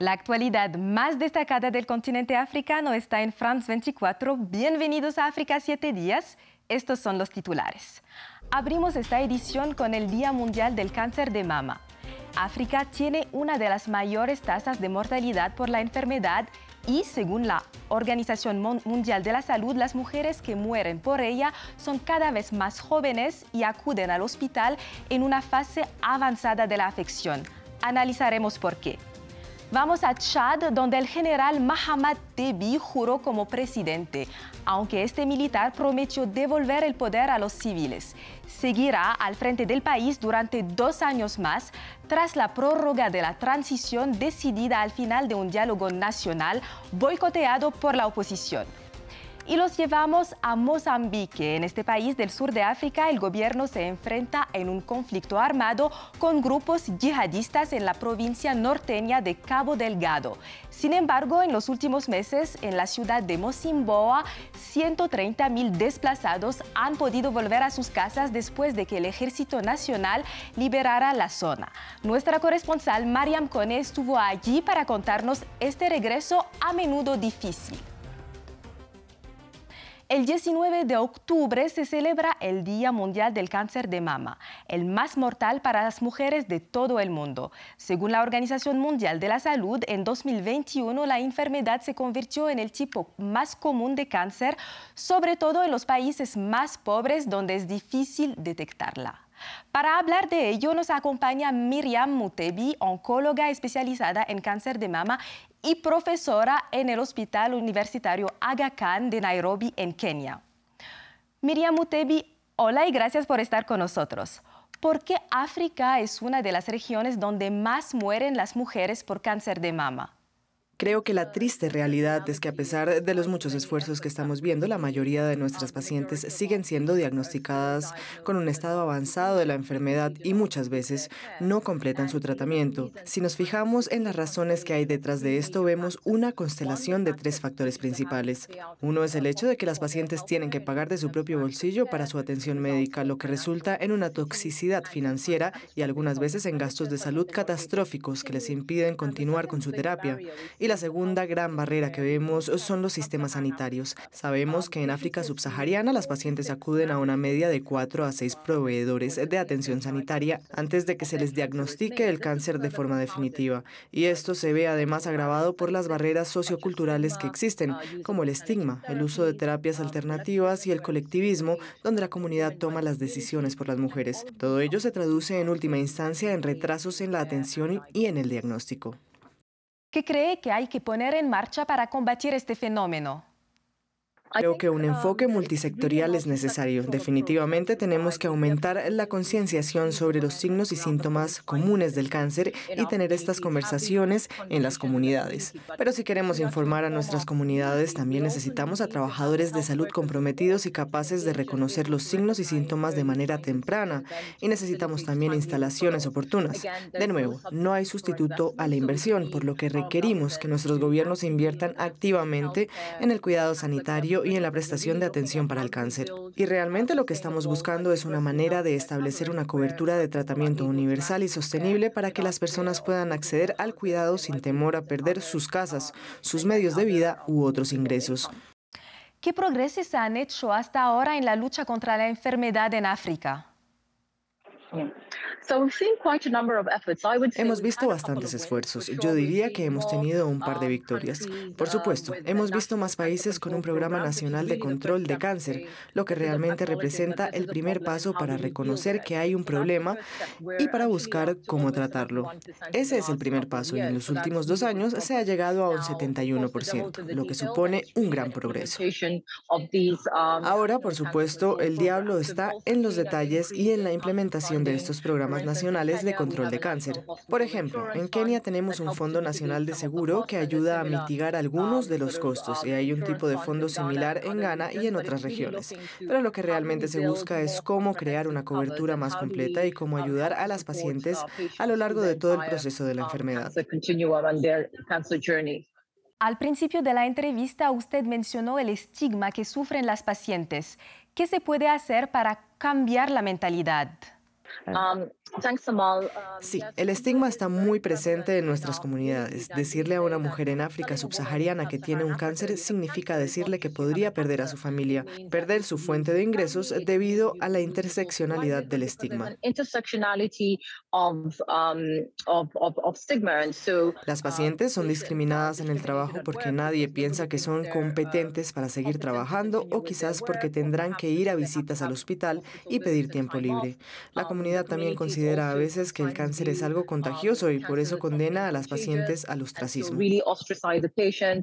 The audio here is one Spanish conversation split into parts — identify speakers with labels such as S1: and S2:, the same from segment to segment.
S1: La actualidad más destacada del continente africano está en France 24. Bienvenidos a África 7 días. Estos son los titulares. Abrimos esta edición con el Día Mundial del Cáncer de Mama. África tiene una de las mayores tasas de mortalidad por la enfermedad y según la Organización Mundial de la Salud, las mujeres que mueren por ella son cada vez más jóvenes y acuden al hospital en una fase avanzada de la afección. Analizaremos por qué. Vamos a Chad, donde el general Mahamat Debi juró como presidente, aunque este militar prometió devolver el poder a los civiles. Seguirá al frente del país durante dos años más, tras la prórroga de la transición decidida al final de un diálogo nacional boicoteado por la oposición y los llevamos a Mozambique. En este país del sur de África, el gobierno se enfrenta en un conflicto armado con grupos yihadistas en la provincia norteña de Cabo Delgado. Sin embargo, en los últimos meses, en la ciudad de Mocimboa, 130.000 desplazados han podido volver a sus casas después de que el Ejército Nacional liberara la zona. Nuestra corresponsal Mariam Cone estuvo allí para contarnos este regreso a menudo difícil. El 19 de octubre se celebra el Día Mundial del Cáncer de Mama, el más mortal para las mujeres de todo el mundo. Según la Organización Mundial de la Salud, en 2021 la enfermedad se convirtió en el tipo más común de cáncer, sobre todo en los países más pobres donde es difícil detectarla. Para hablar de ello nos acompaña Miriam Mutebi, oncóloga especializada en cáncer de mama y profesora en el Hospital Universitario Aga Khan de Nairobi, en Kenia. Miriam Mutebi, hola y gracias por estar con nosotros. ¿Por qué África es una de las regiones donde más mueren las mujeres por cáncer de mama?
S2: Creo que la triste realidad es que a pesar de los muchos esfuerzos que estamos viendo, la mayoría de nuestras pacientes siguen siendo diagnosticadas con un estado avanzado de la enfermedad y muchas veces no completan su tratamiento. Si nos fijamos en las razones que hay detrás de esto, vemos una constelación de tres factores principales. Uno es el hecho de que las pacientes tienen que pagar de su propio bolsillo para su atención médica, lo que resulta en una toxicidad financiera y algunas veces en gastos de salud catastróficos que les impiden continuar con su terapia. Y la segunda gran barrera que vemos son los sistemas sanitarios. Sabemos que en África subsahariana las pacientes acuden a una media de 4 a 6 proveedores de atención sanitaria antes de que se les diagnostique el cáncer de forma definitiva. Y esto se ve además agravado por las barreras socioculturales que existen, como el estigma, el uso de terapias alternativas y el colectivismo, donde la comunidad toma las decisiones por las mujeres. Todo ello se traduce en última instancia en retrasos en la atención y en el diagnóstico.
S1: ¿Qué cree que hay que poner en marcha para combatir este fenómeno.
S2: Creo que un enfoque multisectorial es necesario. Definitivamente tenemos que aumentar la concienciación sobre los signos y síntomas comunes del cáncer y tener estas conversaciones en las comunidades. Pero si queremos informar a nuestras comunidades, también necesitamos a trabajadores de salud comprometidos y capaces de reconocer los signos y síntomas de manera temprana. Y necesitamos también instalaciones oportunas. De nuevo, no hay sustituto a la inversión, por lo que requerimos que nuestros gobiernos inviertan activamente en el cuidado sanitario y en la prestación de atención para el cáncer. Y realmente lo que estamos buscando es una manera de establecer una cobertura de tratamiento universal y sostenible para que las personas puedan acceder al cuidado sin temor a perder sus casas, sus medios de vida u otros ingresos.
S1: ¿Qué progresos se han hecho hasta ahora en la lucha contra la enfermedad en África?
S2: Hemos visto bastantes esfuerzos. Yo diría que hemos tenido un par de victorias. Um, por supuesto, hemos visto más países con un programa nacional de control de cáncer, lo que realmente representa el primer paso para reconocer que hay un problema y para buscar cómo tratarlo. Ese es el primer paso y en los últimos dos años se ha llegado a un 71%, lo que supone un gran progreso. Um, Ahora, por supuesto, el diablo está en los detalles y en la implementación de estos programas nacionales de control de cáncer. Por ejemplo, en Kenia tenemos un Fondo Nacional de Seguro que ayuda a mitigar algunos de los costos y hay un tipo de fondo similar en Ghana y en otras regiones. Pero lo que realmente se busca es cómo crear una cobertura más completa y cómo ayudar a las pacientes a lo largo de todo el proceso de la enfermedad.
S1: Al principio de la entrevista usted mencionó el estigma que sufren las pacientes. ¿Qué se puede hacer para cambiar la mentalidad?
S2: Um, Um, sí, el estigma está muy presente en nuestras comunidades. Decirle a una mujer um, en África subsahariana que tiene un cáncer significa decirle que podría perder a su familia, perder su fuente de ingresos debido a la interseccionalidad del estigma. Um, Las pacientes son discriminadas en el trabajo porque nadie piensa que son competentes para seguir trabajando o quizás porque tendrán que ir a visitas al hospital y pedir tiempo libre. La comunidad también considera considera a veces que el cáncer es algo um, contagioso y por eso condena a las pacientes al ostracismo. Um,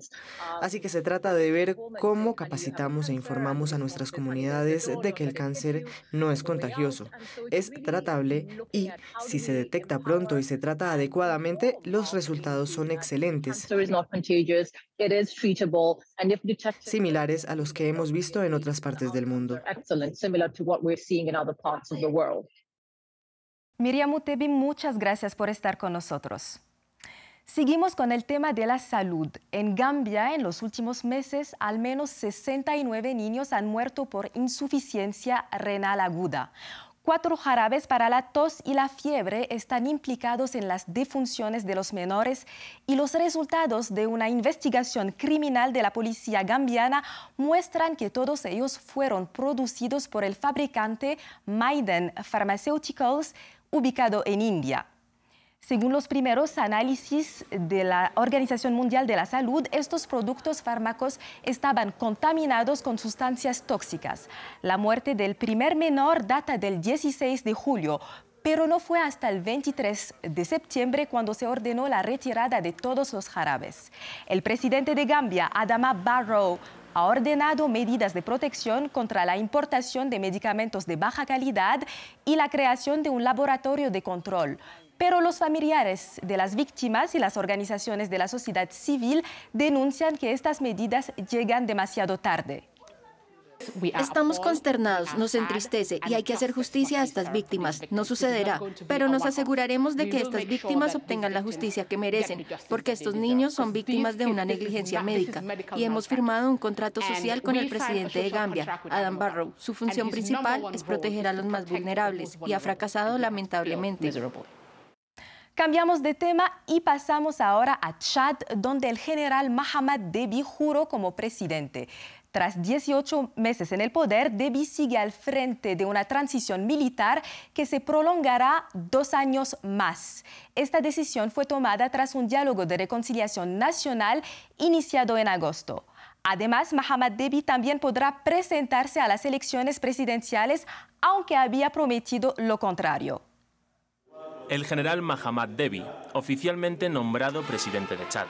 S2: Así que se trata de ver cómo capacitamos e informamos a nuestras comunidades de que el cáncer no es contagioso, es tratable y si se detecta pronto y se trata adecuadamente, los resultados son excelentes, similares a los que hemos visto en otras partes del mundo.
S1: Miriam Utebi, muchas gracias por estar con nosotros. Seguimos con el tema de la salud. En Gambia, en los últimos meses, al menos 69 niños han muerto por insuficiencia renal aguda. Cuatro jarabes para la tos y la fiebre están implicados en las defunciones de los menores y los resultados de una investigación criminal de la policía gambiana muestran que todos ellos fueron producidos por el fabricante Maiden Pharmaceuticals ubicado en India. Según los primeros análisis de la Organización Mundial de la Salud, estos productos fármacos estaban contaminados con sustancias tóxicas. La muerte del primer menor data del 16 de julio, pero no fue hasta el 23 de septiembre cuando se ordenó la retirada de todos los jarabes. El presidente de Gambia, Adama Barrow, ha ordenado medidas de protección contra la importación de medicamentos de baja calidad y la creación de un laboratorio de control. Pero los familiares de las víctimas y las organizaciones de la sociedad civil denuncian que estas medidas llegan demasiado tarde. Estamos consternados, nos entristece y hay que hacer justicia a estas víctimas. No sucederá, pero nos aseguraremos de que estas víctimas obtengan la justicia que merecen, porque estos niños son víctimas de una negligencia médica y hemos firmado un contrato social con el presidente de Gambia, Adam Barrow. Su función principal es proteger a los más vulnerables y ha fracasado lamentablemente. Cambiamos de tema y pasamos ahora a Chad, donde el general Mahamad Debi juró como presidente. Tras 18 meses en el poder, Deby sigue al frente de una transición militar que se prolongará dos años más. Esta decisión fue tomada tras un diálogo de reconciliación nacional iniciado en agosto. Además, Mohamed Debi también podrá presentarse a las elecciones presidenciales, aunque había prometido lo contrario.
S3: El general Mohamed debi oficialmente nombrado presidente de Chad.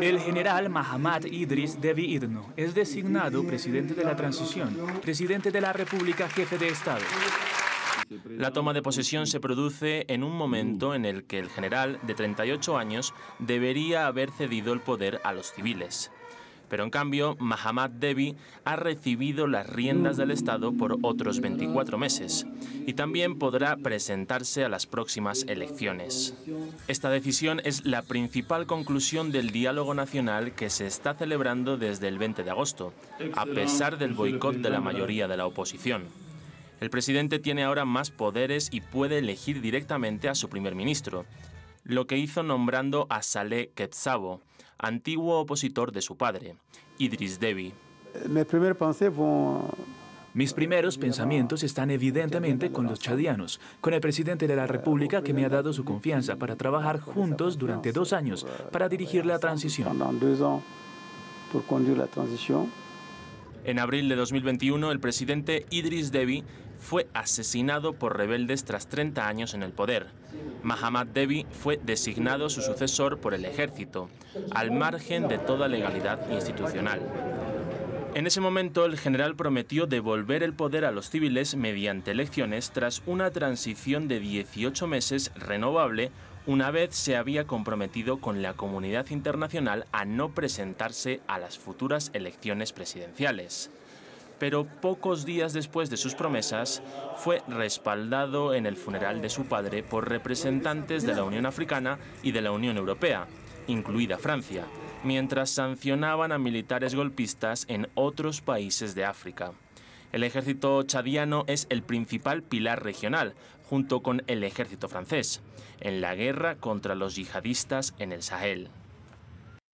S3: El general Mahamat Idris devi Idno es designado presidente de la transición, presidente de la República, jefe de Estado. La toma de posesión se produce en un momento en el que el general, de 38 años, debería haber cedido el poder a los civiles pero en cambio Mahamat Devi ha recibido las riendas del Estado por otros 24 meses y también podrá presentarse a las próximas elecciones. Esta decisión es la principal conclusión del diálogo nacional que se está celebrando desde el 20 de agosto, a pesar del boicot de la mayoría de la oposición. El presidente tiene ahora más poderes y puede elegir directamente a su primer ministro, lo que hizo nombrando a Saleh Quetzabo, antiguo opositor de su padre, Idris Deby. Mis primeros pensamientos están evidentemente con los chadianos, con el presidente de la República que me ha dado su confianza para trabajar juntos durante dos años para dirigir la
S4: transición.
S3: En abril de 2021, el presidente Idris Deby fue asesinado por rebeldes tras 30 años en el poder. Mahamat Devi fue designado su sucesor por el ejército, al margen de toda legalidad institucional. En ese momento, el general prometió devolver el poder a los civiles mediante elecciones tras una transición de 18 meses renovable una vez se había comprometido con la comunidad internacional a no presentarse a las futuras elecciones presidenciales pero pocos días después de sus promesas fue respaldado en el funeral de su padre por representantes de la Unión Africana y de la Unión Europea, incluida Francia, mientras sancionaban a militares golpistas en otros países de África. El ejército chadiano es el principal pilar regional, junto con el ejército francés, en la guerra contra los yihadistas en el Sahel.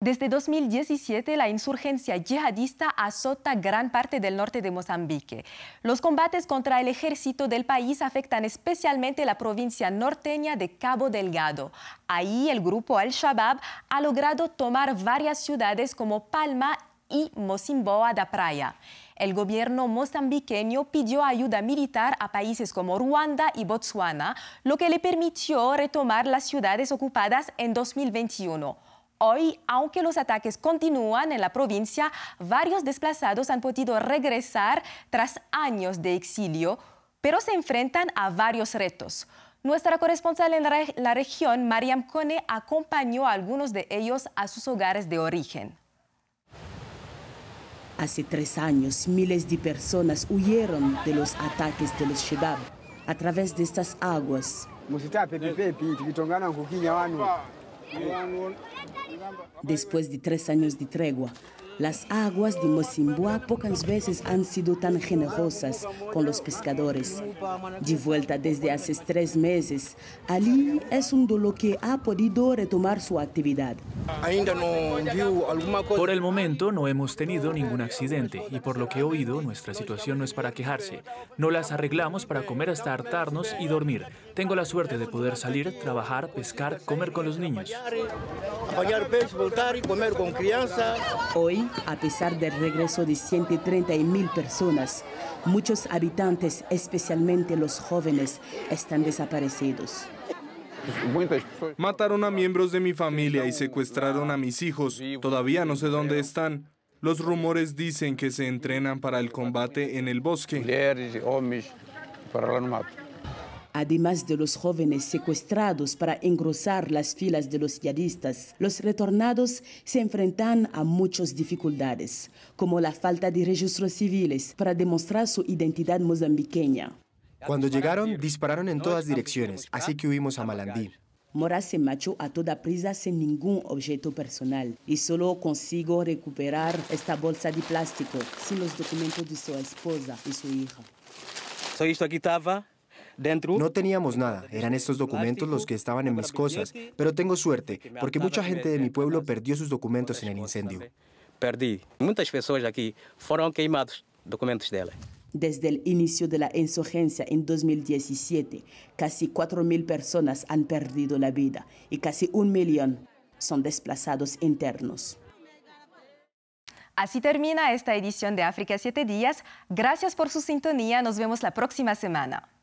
S1: Desde 2017, la insurgencia yihadista azota gran parte del norte de Mozambique. Los combates contra el ejército del país afectan especialmente la provincia norteña de Cabo Delgado. Ahí el grupo Al-Shabaab ha logrado tomar varias ciudades como Palma y Mocimboa da Praia. El gobierno mozambiqueño pidió ayuda militar a países como Ruanda y Botswana, lo que le permitió retomar las ciudades ocupadas en 2021. Hoy, aunque los ataques continúan en la provincia, varios desplazados han podido regresar tras años de exilio, pero se enfrentan a varios retos. Nuestra corresponsal en la, región, Mariam Kone, acompañó a algunos de ellos a sus hogares de origen.
S4: Hace tres años, miles de personas huyeron de los ataques de los Shebab a través de estas aguas. Después de tres años de tregua, las aguas de Mosimbua pocas veces han sido tan generosas con los pescadores. De vuelta desde hace tres meses, Ali es un de que ha podido retomar su actividad. Por
S3: el momento no hemos tenido ningún accidente y por lo que he oído nuestra situación no es para quejarse. No las arreglamos para comer hasta hartarnos y dormir. Tengo la suerte de poder salir, trabajar, pescar, comer con los niños.
S4: Hoy a pesar del regreso de mil personas, muchos habitantes, especialmente los jóvenes, están desaparecidos.
S2: Mataron a miembros de mi familia y secuestraron a mis hijos. Todavía no sé dónde están. Los rumores dicen que se entrenan para el combate en el bosque
S4: además de los jóvenes secuestrados para engrosar las filas de los yadistas, los retornados se enfrentan a muchas dificultades, como la falta de registros civiles para demostrar su identidad mozambiqueña.
S2: Cuando llegaron, dispararon en todas direcciones, así que huimos a Malandí.
S4: Mora se marchó a toda prisa sin ningún objeto personal y solo consigo recuperar esta bolsa de plástico sin los documentos de su esposa y
S2: su hija. ¿Soy esto aqui no teníamos nada, eran estos documentos los que estaban en mis cosas, pero tengo suerte, porque mucha gente de mi pueblo perdió sus documentos en el incendio.
S4: Perdí. Muchas personas aquí fueron quemados documentos de Desde el inicio de la insurgencia en 2017, casi 4.000 personas han perdido la vida y casi un millón son desplazados internos.
S1: Así termina esta edición de África 7 Días. Gracias por su sintonía. Nos vemos la próxima semana.